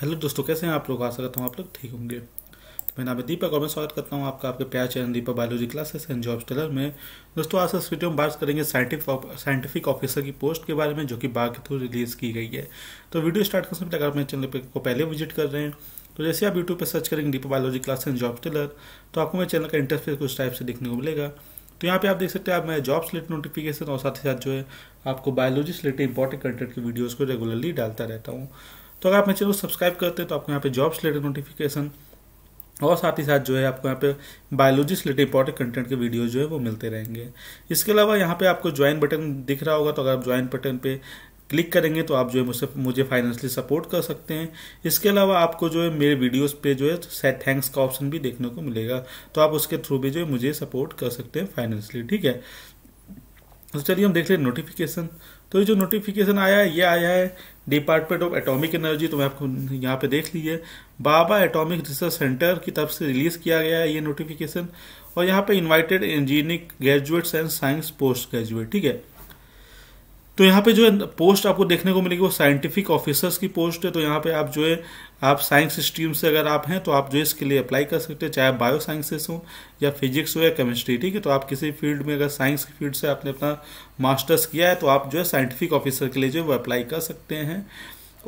Hello दोस्तों कैसे हैं आप लोग आशा करता हूँ आप लोग ठीक होंगे तो मैं नाम है दीपक और मैं स्वागत करता हूँ आपका आपके प्यार channel Deepak biology classes and job stellar में दोस्तों आज इस वीडियो में बात करेंगे साइंटिफिक साइंटिफिक ऑफिसर की पोस्ट के बारे में जो कि बाघ के थ्रू रिलीज़ की गई है तो वीडियो स्टार्ट करने से पहले अगर अपने मेरे चैनल पर को पहले विजिट कर रहे हैं तो जैसे आप यूट्यूब पर सर्च करेंगे Deepak biology class and job stellar तो आपको मेरे चैनल का इंटरफेस कुछ टाइप से देखने को मिलेगा तो यहाँ पे आप देख सकते हैं आप मैं जॉब रिलेटेड नोटिफिकेशन और साथ ही साथ जो है आपको बायोलॉजी से रिलेटेड इंपॉर्टेंट कंटेंट की वीडियोज़ को रेगुलरली डालता रहता हूँ तो अगर आप मेरे चैनल को सब्सक्राइब करते हैं तो आपको यहाँ पे जॉब्स रिलेटेड नोटिफिकेशन और साथ ही साथ जो है आपको यहाँ पे बायोलॉजी से रिलेटेड इंपॉर्टेंट कंटेंट के वीडियो जो है वो मिलते रहेंगे इसके अलावा यहाँ पे आपको ज्वाइन बटन दिख रहा होगा तो अगर आप ज्वाइन बटन पे क्लिक करेंगे तो आप जो है मुझसे मुझे फाइनेंशियली सपोर्ट कर सकते हैं इसके अलावा आपको जो है मेरे वीडियोस पे जो है सेट थैंक्स का ऑप्शन भी देखने को मिलेगा तो आप उसके थ्रू भी जो है मुझे सपोर्ट कर सकते हैं फाइनेंशियली ठीक है तो चलिए हम देख ले नोटिफिकेशन तो ये जो नोटिफिकेशन आया है ये आया है डिपार्टमेंट ऑफ एटॉमिक एनर्जी तो मैं आपको यहाँ पे देख लीजिए बाबा एटॉमिक रिसर्च सेंटर की तरफ से रिलीज़ किया गया है ये नोटिफिकेशन और यहाँ पे invited engineering graduates and science post graduate ठीक है तो यहाँ पे जो है पोस्ट आपको देखने को मिलेगी वो साइंटिफिक ऑफिसर्स की पोस्ट है तो यहाँ पे आप जो है आप साइंस स्ट्रीम से अगर आप हैं तो आप जो इसके लिए अप्लाई कर सकते हैं चाहे आप बायो साइंसेस हो या फिजिक्स हो या केमिस्ट्री ठीक है तो आप किसी फील्ड में अगर साइंस की फील्ड से आपने अपना मास्टर्स किया है तो आप जो है साइंटिफिक ऑफिसर के लिए जो है वो अप्लाई कर सकते हैं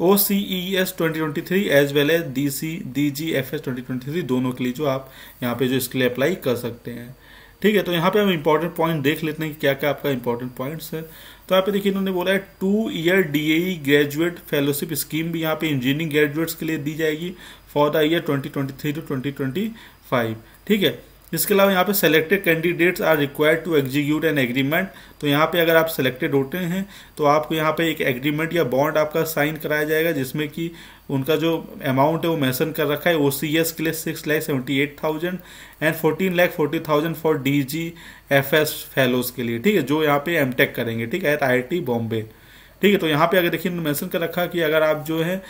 O C E S twenty twenty three as well as D C D G F S twenty twenty three दोनों के लिए जो आप यहाँ पे जो इसके लिए अप्लाई कर सकते हैं ठीक है तो यहाँ पे हम इंपॉर्टेंट पॉइंट देख लेते हैं कि क्या क्या आपका इंपॉर्टेंट पॉइंट्स है तो यहाँ पे देखिए इन्होंने बोला है two year DAE graduate fellowship scheme भी यहाँ पे इंजीनियरिंग ग्रेजुएट्स के लिए दी जाएगी फॉर द ईयर 2023 टू 2025 ठीक है इसके अलावा यहाँ पे selected candidates are required to execute an agreement तो यहाँ पे अगर आप सेलेक्टेड होते हैं तो आपको यहाँ पे एक एग्रीमेंट या बॉन्ड आपका साइन कराया जाएगा जिसमें कि उनका जो अमाउंट है वो मैसन कर रखा है ओ सी एस के लिए six lakh seventy eight thousand and fourteen lakh forty thousand for D G F S fellows के लिए ठीक है जो यहाँ पे एम टेक करेंगे ठीक है at I I T Bombay ठीक है तो यहाँ पे अगर देखिए मैंसन कर रखा कि अगर आप जो है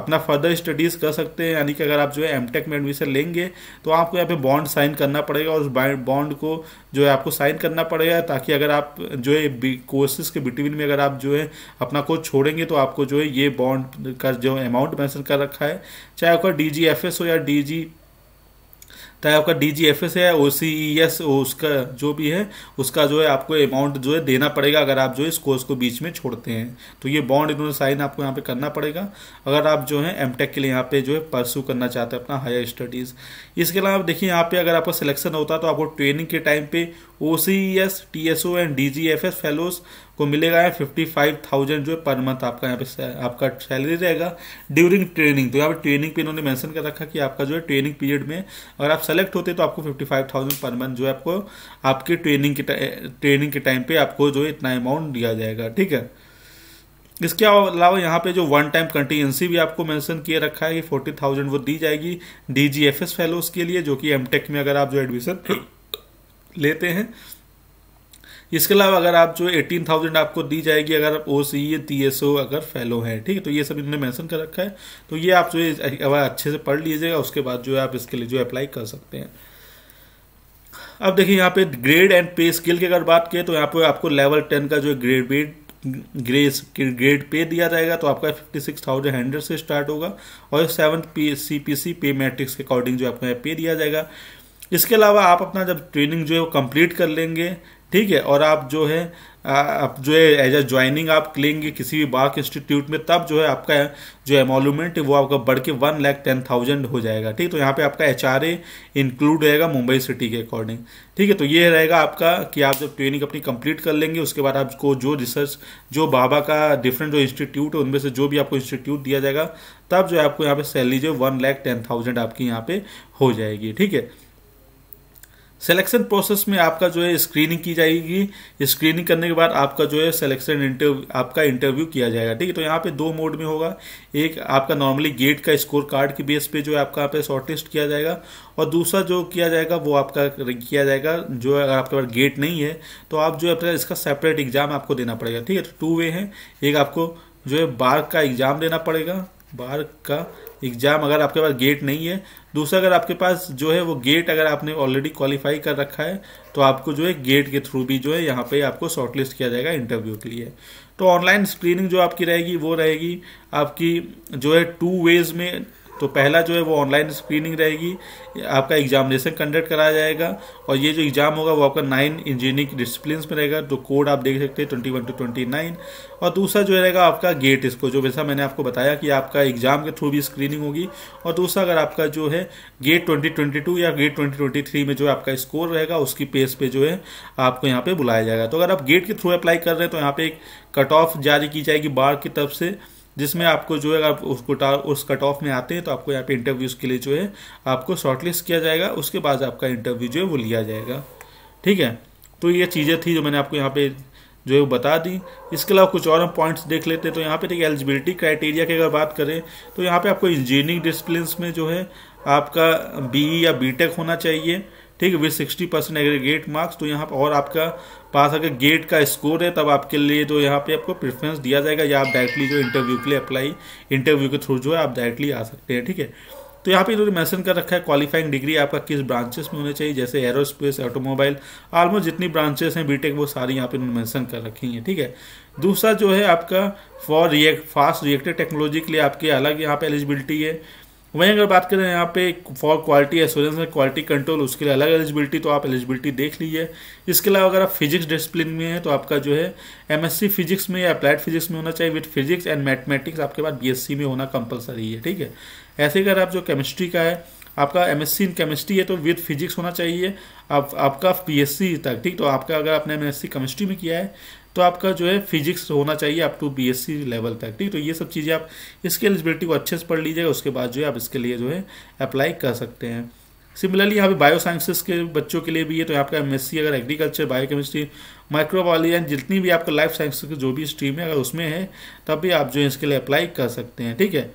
अपना फर्दर स्टडीज़ कर सकते हैं यानी कि अगर आप जो है एम में एडमिशन लेंगे तो आपको यहाँ पे बॉन्ड साइन करना पड़ेगा और उस बॉन्ड को जो है आपको साइन करना पड़ेगा ताकि अगर आप जो है कोर्सेज के बिटवीन में अगर आप जो है अपना कोर्स छोड़ेंगे तो आपको जो है ये बॉन्ड का जो अमाउंट मैंसन कर रखा है चाहे आपका डी हो या डी चाहे आपका डी जी एफ एस है e O C E S उसका जो भी है उसका जो है आपको अमाउंट जो है देना पड़ेगा अगर आप जो है इस कोर्स को बीच में छोड़ते हैं तो ये बॉन्ड इन्होंने साइन आपको यहाँ पे करना पड़ेगा अगर आप जो है एम टेक के लिए यहाँ पे जो है परसू करना चाहते हैं अपना हायर स्टडीज़ इसके अलावा देखिए यहाँ पे अगर आपका सिलेक्शन होता है तो आपको ट्रेनिंग के टाइम पे O C E S T S O and D G F S fellows को मिलेगा है फिफ्टी फाइव थाउजेंड जो है पर मंथ आपका यहाँ पे आपका सैलरी रहेगा ड्यूरिंग ट्रेनिंग तो यहाँ पे ट्रेनिंग पे इन्होंने मैंशन कर रखा कि आपका जो है ट्रेनिंग पीरियड में अगर आप सेलेक्ट होते तो आपको fifty five thousand per month जो है आपको आपके ट्रेनिंग के ट्रेनिंग के टाइम पे आपको जो इतना अमाउंट दिया जाएगा ठीक है इसके अलावा यहाँ पे जो वन टाइम कंटीजेंसी भी आपको मेंशन किए रखा है फोर्टी थाउजेंड वो दी जाएगी D G F S fellows के लिए जो कि एम टेक में अगर आप जो एडमिशन लेते हैं इसके अलावा अगर आप जो एटीन थाउजेंड आपको दी जाएगी अगर आप ओ सी टी एस ओ अगर फेलो है ठीक है तो ये सब इन्होंने मेंशन कर रखा है तो ये आप जो है अच्छे से पढ़ लीजिएगा उसके बाद जो है आप इसके लिए जो अप्लाई कर सकते हैं अब देखिए यहाँ पे ग्रेड एंड पे स्किल की अगर बात करें तो यहाँ पे आपको लेवल टेन का जो grade bed grace grade pay दिया जाएगा तो आपका फिफ्टी सिक्स थाउजेंड हंड्रेड से स्टार्ट होगा और seven P C P C pay matrix के अकॉर्डिंग जो आपको यहाँ पे दिया जाएगा इसके अलावा आप अपना जब ट्रेनिंग जो है वो कंप्लीट कर लेंगे ठीक है और आप जो है आप जो है एज अ ज्वाइनिंग आप लेंगे किसी भी बार्क इंस्टीट्यूट में तब जो है आपका जो एमोलूमेंट है वो आपका बढ़ के वन लैख टेन थाउजेंड हो जाएगा ठीक तो यहाँ पे आपका एच आर ए इंक्लूड रहेगा मुंबई सिटी के अकॉर्डिंग ठीक है तो ये रहेगा आपका कि आप जब ट्रेनिंग अपनी कंप्लीट कर लेंगे उसके बाद आपको जो रिसर्च जो बाबा का डिफरेंट जो इंस्टीट्यूट है उनमें से जो भी आपको इंस्टीट्यूट दिया जाएगा तब जो है आपको यहाँ पे सैलरी जो है वन लैख टेन थाउजेंड आपकी यहाँ पे हो जाएगी ठीक है सिलेक्शन प्रोसेस में आपका जो है स्क्रीनिंग की जाएगी स्क्रीनिंग करने के बाद आपका जो है सिलेक्शन इंटरव्यू आपका इंटरव्यू किया जाएगा ठीक है तो यहाँ पे दो मोड में होगा एक आपका नॉर्मली गेट का स्कोर कार्ड के बेस पे जो है आपका यहाँ पे शॉर्टलिस्ट किया जाएगा और दूसरा जो किया जाएगा वो आपका किया जाएगा जो अगर आपके पास गेट नहीं है तो आप जो है इसका सेपरेट एग्जाम आपको देना पड़ेगा ठीक है तो टू वे है एक आपको जो है बार का एग्जाम देना पड़ेगा बार का एग्जाम अगर आपके पास गेट नहीं है दूसरा अगर आपके पास जो है वो गेट अगर आपने ऑलरेडी क्वालिफाई कर रखा है तो आपको जो है गेट के थ्रू भी जो है यहाँ पे आपको शॉर्टलिस्ट किया जाएगा इंटरव्यू के लिए तो ऑनलाइन स्क्रीनिंग जो आपकी रहेगी वो रहेगी आपकी जो है टू वेज में तो पहला जो है वो ऑनलाइन स्क्रीनिंग रहेगी आपका एग्जामिनेशन कंडक्ट कराया जाएगा और ये जो एग्ज़ाम होगा वो आपका नाइन इंजीनियरिंग डिसिप्लिन में रहेगा जो कोड आप देख सकते हैं twenty one two twenty nine और दूसरा जो रहेगा आपका गेट इसको जो वैसा मैंने आपको बताया कि आपका एग्ज़ाम के थ्रू भी स्क्रीनिंग होगी और दूसरा अगर आपका जो है गेट ट्वेंटी ट्वेंटी टू या गेट ट्वेंटी ट्वेंटी थ्री में जो आपका स्कोर रहेगा उसकी पेज पे जो है आपको यहाँ पर बुलाया जाएगा तो अगर आप गेट के थ्रू अप्लाई कर रहे हैं तो यहाँ पर एक कट ऑफ जारी की जाएगी बाढ़ की तरफ से जिसमें आपको जो है आप उस उस कट ऑफ में आते हैं तो आपको यहाँ पे इंटरव्यूज़ के लिए जो है आपको शॉर्टलिस्ट किया जाएगा उसके बाद आपका इंटरव्यू जो है वो लिया जाएगा ठीक है तो ये चीज़ें थी जो मैंने आपको यहाँ पे जो है वो बता दी इसके अलावा कुछ और हम पॉइंट्स देख लेते हैं तो यहाँ पे देखिए एलिजिबिलिटी क्राइटेरिया की अगर बात करें तो यहाँ पे आपको इंजीनियरिंग डिसप्लिन में जो है आपका बी e या बी होना चाहिए ठीक है with sixty percent aggregate marks तो यहाँ और आपका पास अगर गेट का स्कोर है तब आपके लिए जो तो यहाँ पे आपको प्रेफरेंस दिया जाएगा या आप डायरेक्टली जो इंटरव्यू के लिए अप्लाई इंटरव्यू के थ्रू जो है आप डायरेक्टली आ सकते हैं ठीक है तो यहाँ पे इन्होंने मैंसन कर रखा है क्वालिफाइंग डिग्री आपका किस ब्रांचेस में होने चाहिए जैसे एरोस्पेस ऑटोमोबाइल ऑलमोस्ट जितनी ब्रांचेस हैं बीटेक वो सारी यहाँ पे इन्होंने मैंसन कर रखी हैं ठीक है दूसरा जो है आपका for react fast reacted technology के लिए आपके अलग यहाँ पे एलिजिबिलिटी है वहीं अगर बात करें यहाँ पे फॉर क्वालिटी एसोरेंस में क्वालिटी कंट्रोल उसके लिए अलग एलिजिबिलिटी तो आप एलिजिबिलिटी देख लीजिए इसके अलावा अगर आप फिजिक्स डिसिप्लिन में हैं तो आपका जो है एमएससी फिजिक्स में या अप्लाइड फिजिक्स में होना चाहिए विथ फिजिक्स एंड मैथमेटिक्स आपके पास बी में होना कंपलसरी है ठीक है ऐसे अगर आप जो केमिस्ट्री का है आपका M S C in chemistry है तो विद फिजिक्स होना चाहिए आप आपका पी एस सी तक ठीक तो आपका अगर आपने एम एस सी केमिस्ट्री में किया है तो आपका जो है फिजिक्स होना चाहिए अप टू बीएससी लेवल तक ठीक तो ये सब चीज़ें आप इसके एलिजिबिलिटी को अच्छे से पढ़ लीजिएगा उसके बाद जो है आप इसके लिए जो है अप्लाई कर सकते हैं सिमिलरली यहाँ पे बायो के बच्चों के लिए भी है तो आपका एम अगर एग्रीकल्चर बायोकेमिस्ट्री माइक्रोबायोलॉजी एंड जितनी भी आपका लाइफ साइंस जो भी स्ट्रीम है अगर उसमें है तब भी आप जो है इसके लिए अप्लाई कर सकते हैं ठीक है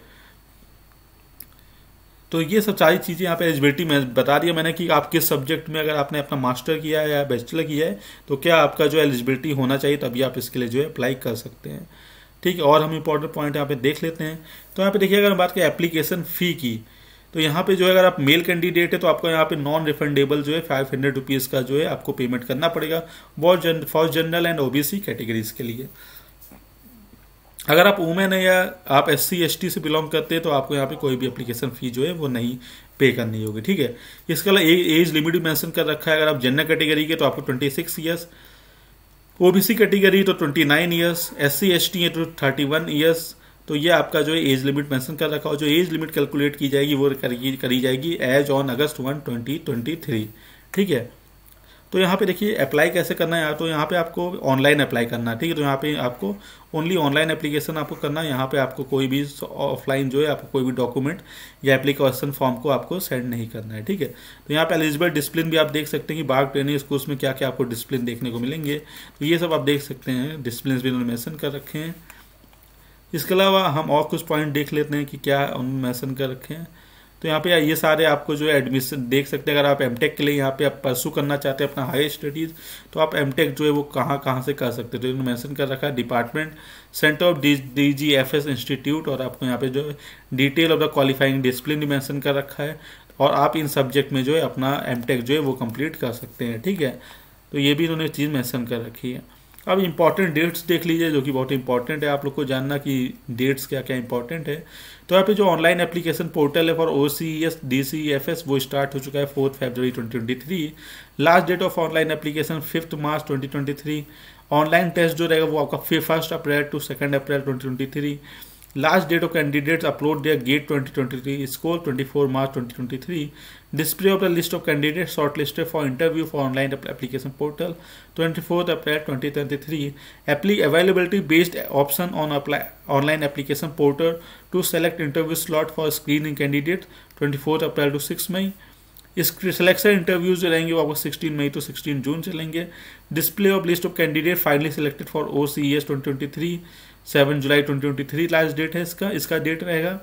तो ये सब सारी चीज़ें यहाँ पे एलिजिबिलिटी में बता दिया मैंने कि आप किस सब्जेक्ट में अगर आपने अपना मास्टर किया है या बैचलर किया है तो क्या आपका जो एलिजिबिलिटी होना चाहिए तभी आप इसके लिए जो है अप्लाई कर सकते हैं ठीक है और हम इंपॉर्टेंट पॉइंट यहाँ पे देख लेते हैं तो यहाँ पे देखिए अगर हम बात करें एप्लीकेशन फ़ी की तो यहाँ पे जो है अगर आप मेल कैंडिडेट है तो आपको यहाँ पे नॉन रिफंडेबल जो है फाइव हंड्रेड रुपीज़ का जो है आपको पेमेंट करना पड़ेगा जन for general and OBC categories के लिए अगर आप वुमेन है या आप एस सी एस टी से बिलोंग करते हैं तो आपको यहाँ पे कोई भी एप्लीकेशन फ़ी जो है वो नहीं पे करनी होगी ठीक है इसके अलावा एज लिमिट भी मैंशन कर रखा है अगर आप जनरल कैटेगरी के तो आपको twenty six years O B C category तो twenty nine years S C S T है तो थर्टी वन ईयर्स तो ये आपका जो है एज लिमिट मैंसन कर रखा हो जो एज लिमिट कैलकुलेट की जाएगी वो करी करी जाएगी age on August one twenty twenty three ठीक है तो यहाँ पे देखिए अप्लाई कैसे करना है तो यहाँ पे आपको ऑनलाइन अप्लाई करना है ठीक है तो यहाँ पे आपको ओनली ऑनलाइन एप्लीकेशन आपको करना है यहाँ पे आपको कोई भी ऑफलाइन जो है आपको कोई भी डॉक्यूमेंट या एप्लीकेशन फॉर्म को आपको सेंड नहीं करना है ठीक है तो यहाँ पे एलिजिबल डिसप्लिन भी आप देख सकते हैं कि बाघ ट्रेनिंग स्कूल्स में क्या क्या आपको डिसप्लिन देखने को मिलेंगे तो ये सब आप देख सकते हैं डिसप्लिन भी उन्होंने मैंसन कर रखे हैं इसके अलावा हम और कुछ पॉइंट देख लेते हैं कि क्या उन्होंने मैंसन कर रखे हैं तो यहाँ पे ये सारे आपको जो है एडमिशन देख सकते हैं अगर आप एम के लिए यहाँ पे आप परसू करना चाहते हैं अपना हायर स्टडीज़ तो आप एम जो है वो कहाँ कहाँ से कर सकते हैं तो इन्होंने मैंसन कर रखा है department centre of D G F S institute और आपको यहाँ पे जो है detail of the qualifying discipline भी मैंसन कर रखा है और आप इन सब्जेक्ट में जो है अपना एम जो है वो कम्प्लीट कर सकते हैं ठीक है तो ये भी इन्होंने चीज़ मैंसन कर रखी है अब इम्पॉर्टेंट डेट्स देख लीजिए जो कि बहुत इंपॉर्टेंट है आप लोग को जानना कि डेट्स क्या क्या इंपॉर्टेंट है तो यहाँ पे जो ऑनलाइन एप्लीकेशन पोर्टल है for O C S D C F S वो स्टार्ट हो चुका है fourth February twenty twenty three last date of online application fifth March twenty twenty three online test जो रहेगा वो आपका first April to second April twenty twenty three Last date of candidates upload their GATE 2023 score 24 March 2023. Display of the list of candidates shortlisted for interview for online application portal 24th April 2023. Apply availability based option on apply online application portal to select interview slot for screening candidates 24th April to 6 May. इस selection interviews जो रहेंगे वो आपको 16 मई तो 16 जून चलेंगे display of list of candidate finally selected for O C S twenty twenty three seven July twenty twenty three last date है इसका इसका डेट रहेगा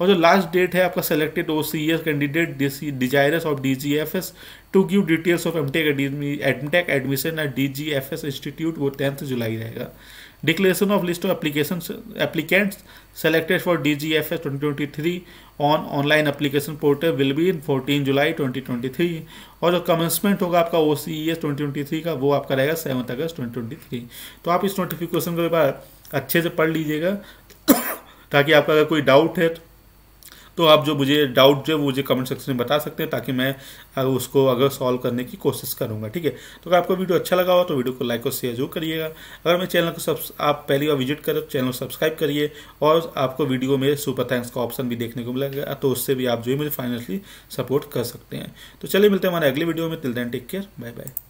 और जो लास्ट डेट है आपका selected O C S candidate desirous of D G F S to give details of M Tech admission at D G F S institute वो tenth July रहेगा Declaration of list of applications applicants selected for DGFS 2023 on online application portal will be in 14 July 2023 और जो commencement होगा आपका ओ C S twenty का वो आपका रहेगा सेवन्थ अगस्त 2023 तो आप इस नोटिफिकेशन को एक बार अच्छे से पढ़ लीजिएगा ताकि आपका अगर कोई डाउट है तो तो आप जो मुझे डाउट जो है वो मुझे कमेंट सेक्शन में बता सकते हैं ताकि मैं उसको अगर सॉल्व करने की कोशिश करूँगा ठीक है तो अगर आपको वीडियो अच्छा लगा हो तो वीडियो को लाइक और शेयर जरूर करिएगा अगर मेरे चैनल को आप पहली बार विजिट करें तो चैनल को सब्सक्राइब करिए और आपको वीडियो में सुपर थैंक्स का ऑप्शन भी देखने को मिलेगा तो उससे भी आप जो है मुझे फाइनेंशली सपोर्ट कर सकते हैं तो चलिए मिलते हैं हमारे अगले वीडियो में till then take care bye bye